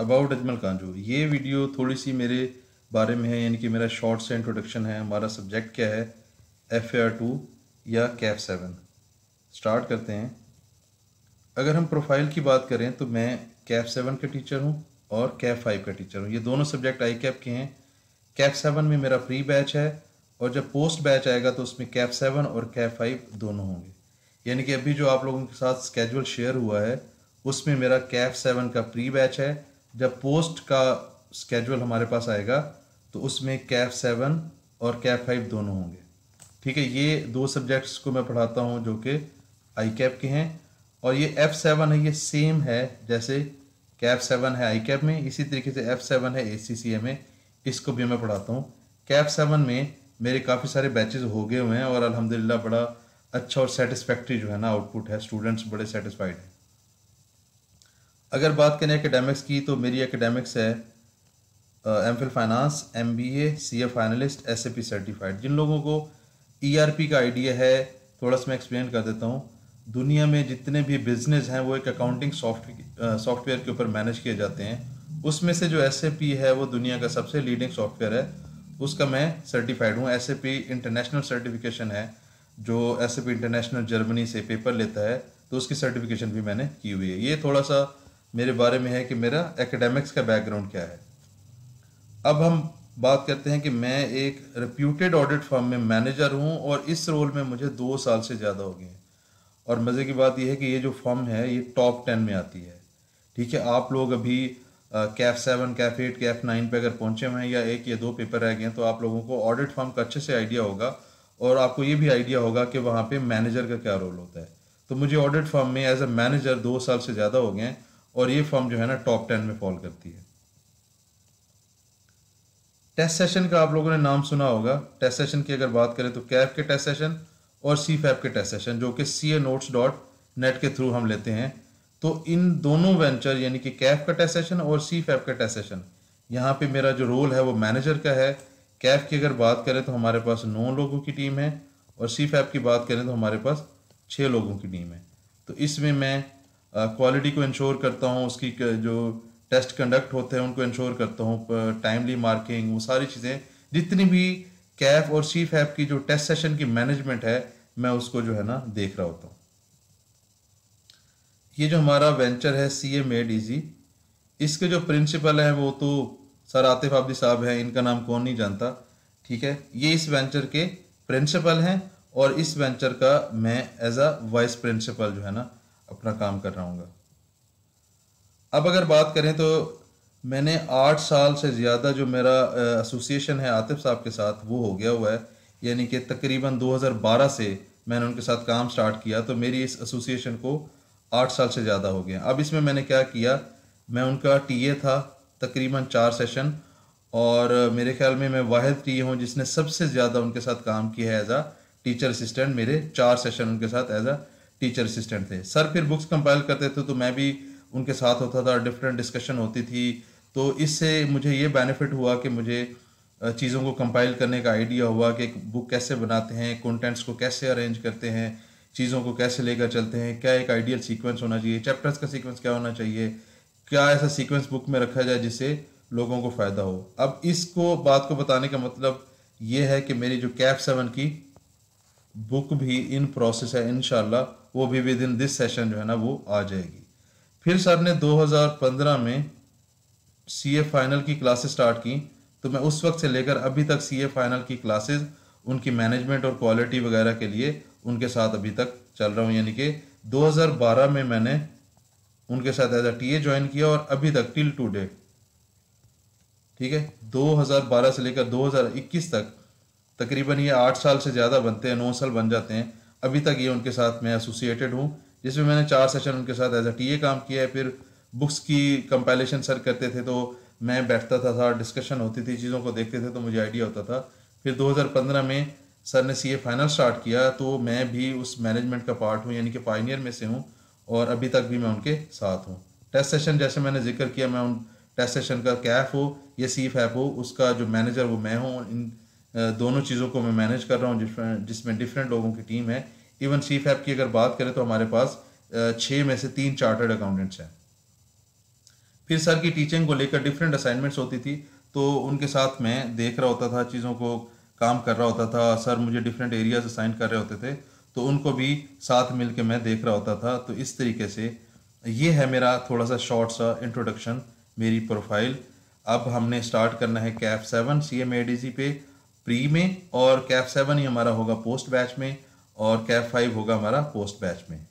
about Ajmal कांजू ये video थोड़ी सी मेरे बारे में है यानी कि मेरा शॉर्ट से इंट्रोडक्शन है हमारा सब्जेक्ट क्या है एफ आर टू या कैफ सेवन स्टार्ट करते हैं अगर हम प्रोफाइल की बात करें तो मैं कैफ सेवन का टीचर हूँ और कैफ फाइव का टीचर हूँ ये दोनों सब्जेक्ट आई कैप के हैं कैफ सेवन में मेरा प्री बैच है और जब पोस्ट बैच आएगा तो उसमें कैफ सेवन और कैफ फाइव दोनों होंगे यानी कि अभी जो आप लोगों के साथ स्केजुअल शेयर हुआ है उसमें मेरा कैफ सेवन का प्री बैच है जब पोस्ट का स्केड्यूल हमारे पास आएगा तो उसमें कैफ सेवन और कैफ फाइव दोनों होंगे ठीक है ये दो सब्जेक्ट्स को मैं पढ़ाता हूँ जो कि आई कैप के हैं और ये एफ़ सेवन है ये सेम है जैसे कैफ सेवन है आई कैप में इसी तरीके से एफ़ सेवन है ए सी सी ए में इसको भी मैं पढ़ाता हूँ कैफ सेवन में मेरे काफ़ी सारे बैचेज हो गए हुए हैं और अलहमदिल्ला बड़ा अच्छा और सेटिस्फैक्ट्री जो है ना आउटपुट है स्टूडेंट्स बड़े सेटिस्फाइड हैं अगर बात करें एकेडमिक्स की तो मेरी एकेडमिक्स है M Phil finance M B A C A finalist S A P certified जिन लोगों को ई आर पी का आइडिया है थोड़ा सा मैं एक्सप्लेन कर देता हूँ दुनिया में जितने भी बिजनेस हैं वो एक अकाउंटिंग सॉफ्ट सॉफ्टवेयर के ऊपर मैनेज किए जाते हैं उसमें से जो एस ए पी है वो दुनिया का सबसे लीडिंग सॉफ्टवेयर है उसका मैं सर्टिफाइड हूँ S A P international certification है जो S A P international Germany से पेपर लेता है तो उसकी सर्टिफिकेशन भी मैंने की हुई है ये थोड़ा सा मेरे बारे में है कि मेरा एकेडमिक्स का बैकग्राउंड क्या है अब हम बात करते हैं कि मैं एक रिप्यूटेड ऑडिट फर्म में मैनेजर हूं और इस रोल में मुझे दो साल से ज़्यादा हो गए हैं और मज़े की बात यह है कि ये जो फर्म है ये टॉप टेन में आती है ठीक है आप लोग अभी CAF seven CAF eight CAF nine पे अगर पहुंचे हुए हैं या एक या दो पेपर रह गए हैं तो आप लोगों को ऑडिट फॉर्म का अच्छे से आइडिया होगा और आपको ये भी आइडिया होगा कि वहाँ पे मैनेजर का क्या रोल होता है तो मुझे ऑडिट फॉर्म में एज अ मैनेजर दो साल से ज़्यादा हो गए हैं और ये फॉर्म जो है ना टॉप टेन में फॉल करती है टेस्ट सेशन का आप लोगों ने नाम सुना होगा टेस्ट सेशन की अगर बात करें तो कैफ के टेस्ट सेशन और सी फैप के टेस्ट सेशन जो कि C A notes dot net के थ्रू हम लेते हैं तो इन दोनों वेंचर यानी कि कैफ का टेस्ट सेशन और सी फैप का टेस्ट सेशन यहाँ पे मेरा जो रोल है वो मैनेजर का है कैफ की अगर बात करें तो हमारे पास नौ लोगों की टीम है और सी फैप की बात करें तो हमारे पास छः लोगों की टीम है तो इसमें मैं क्वालिटी को इंश्योर करता हूँ उसकी जो टेस्ट कंडक्ट होते हैं उनको इंश्योर करता हूँ टाइमली मार्किंग वो सारी चीज़ें जितनी भी कैफ और शीफ एफ की जो टेस्ट सेशन की मैनेजमेंट है मैं उसको जो है ना देख रहा होता हूँ ये जो हमारा वेंचर है सी ए मेड इजी इसके जो प्रिंसिपल हैं वो तो सर आतिफ आबदी साहब हैं इनका नाम कौन नहीं जानता ठीक है ये इस वेंचर के प्रिंसिपल हैं और इस वेंचर का मैं एज अ वाइस प्रिंसिपल जो है ना अपना काम कर रहा हूँ अब अगर बात करें तो मैंने आठ साल से ज़्यादा जो मेरा एसोसिएशन है आतिफ साहब के साथ वो हो गया हुआ है यानी कि तकरीबन 2012 से मैंने उनके साथ काम स्टार्ट किया तो मेरी इस एसोसिएशन को आठ साल से ज़्यादा हो गया अब इसमें मैंने क्या किया मैं उनका टीए था तकरीबन चार सेशन और मेरे ख्याल में मैं वाहिद टी हूँ जिसने सबसे ज़्यादा उनके साथ काम किया है एज आ टीचर असिस्टेंट मेरे चार सेशन उनके साथ एज आ टीचर असिस्टेंट थे सर फिर बुक्स कंपाइल करते थे तो मैं भी उनके साथ होता था डिफरेंट डिस्कशन होती थी तो इससे मुझे ये बेनिफिट हुआ कि मुझे चीज़ों को कंपाइल करने का आइडिया हुआ कि बुक कैसे बनाते हैं कंटेंट्स को कैसे अरेंज करते हैं चीज़ों को कैसे लेकर चलते हैं क्या एक आइडियल सीक्वेंस होना चाहिए चैप्टर्स का सीक्वेंस क्या होना चाहिए क्या ऐसा सीक्वेंस बुक में रखा जाए जिससे लोगों को फ़ायदा हो अब इसको बात को बताने का मतलब ये है कि मेरी जो कैफ सेवन की बुक भी इन प्रोसेस है इन वो भी विद इन दिस सेशन जो है ना वो आ जाएगी फिर सर ने 2015 में सी फाइनल की क्लासेस स्टार्ट की तो मैं उस वक्त से लेकर अभी तक सी फाइनल की क्लासेस उनकी मैनेजमेंट और क्वालिटी वगैरह के लिए उनके साथ अभी तक चल रहा हूँ यानी कि 2012 में मैंने उनके साथ एज ए टी ज्वाइन किया और अभी तक टिल टूडे ठीक है 2012 से लेकर 2021 तक तकरीबन ये आठ साल से ज़्यादा बनते हैं नौ साल बन जाते हैं अभी तक ये उनके साथ मैं एसोसिएटेड हूँ जिसमें मैंने चार सेशन उनके साथ एज अ टी काम किया है फिर बुक्स की कंपाइलेशन सर करते थे तो मैं बैठता था था डिस्कशन होती थी चीज़ों को देखते थे तो मुझे आइडिया होता था फिर 2015 में सर ने सी फाइनल स्टार्ट किया तो मैं भी उस मैनेजमेंट का पार्ट हूँ यानी कि पाइनियर में से हूँ और अभी तक भी मैं उनके साथ हूँ टेस्ट सेशन जैसे मैंने जिक्र किया मैं उन टेस्ट सेशन का कैफ हो या सी एफ हो उसका जो मैनेजर वो मैं हूँ इन दोनों चीज़ों को मैं मैनेज कर रहा हूँ जिसमें जिसमें डिफरेंट लोगों की टीम है इवन सी फैप की अगर बात करें तो हमारे पास छः में से तीन चार्टर्ड अकाउंटेंट्स हैं फिर सर की टीचिंग को लेकर डिफरेंट असाइनमेंट्स होती थी तो उनके साथ मैं देख रहा होता था चीज़ों को काम कर रहा होता था सर मुझे डिफरेंट एरियाज असाइन कर रहे होते थे तो उनको भी साथ मिल मैं देख रहा होता था तो इस तरीके से ये है मेरा थोड़ा सा शॉर्ट सा इंट्रोडक्शन मेरी प्रोफाइल अब हमने स्टार्ट करना है CAF seven C M A D G पे प्री में और कैफ सेवन ही हमारा होगा पोस्ट बैच में और कैफ फाइव होगा हमारा पोस्ट बैच में